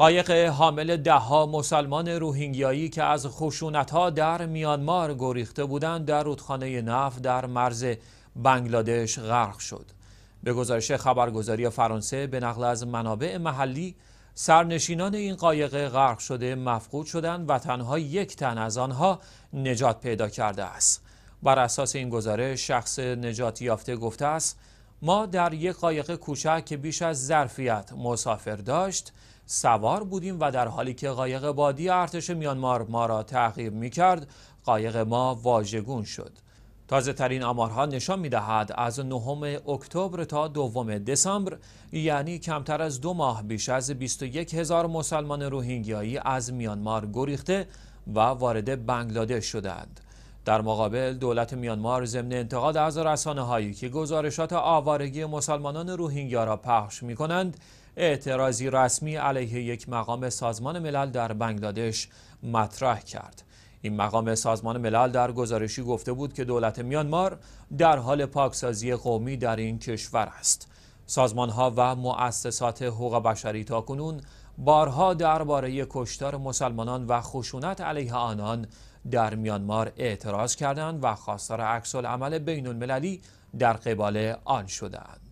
قایق حامل دهها مسلمان روهینگیایی که از خشونتها در میانمار گریخته بودند در رودخانه نف در مرز بنگلادش غرق شد. به گزارش خبرگزاری فرانسه به نقل از منابع محلی سرنشینان این قایق غرق شده مفقود شدند و تنها یک تن از آنها نجات پیدا کرده است. بر اساس این گزارش شخص نجات یافته گفته است ما در یک قایق کوچک که بیش از ظرفیت مسافر داشت سوار بودیم و در حالی که قایق بادی ارتش میانمار ما را تعقیب می کرد قایق ما واژگون شد تازه ترین آمارها نشان می دهد از نهم اکتبر تا دوم دسامبر یعنی کمتر از دو ماه بیش از 21 هزار مسلمان روهینگیایی از میانمار گریخته و وارد بنگلادش شدند. در مقابل دولت میانمار ضمن انتقاد از رسانه هایی که گزارشات آوارگی مسلمانان روهینگیا را پخش می کنند اعتراضی رسمی علیه یک مقام سازمان ملل در بنگلادش مطرح کرد این مقام سازمان ملل در گزارشی گفته بود که دولت میانمار در حال پاکسازی قومی در این کشور است سازمان ها و مؤسسات حقوق بشری تاکنون بارها درباره کشتار مسلمانان و خشونت علیه آنان در میانمار اعتراض کردند و خواستار عکس عمل بین المللی در قبال آن شدند.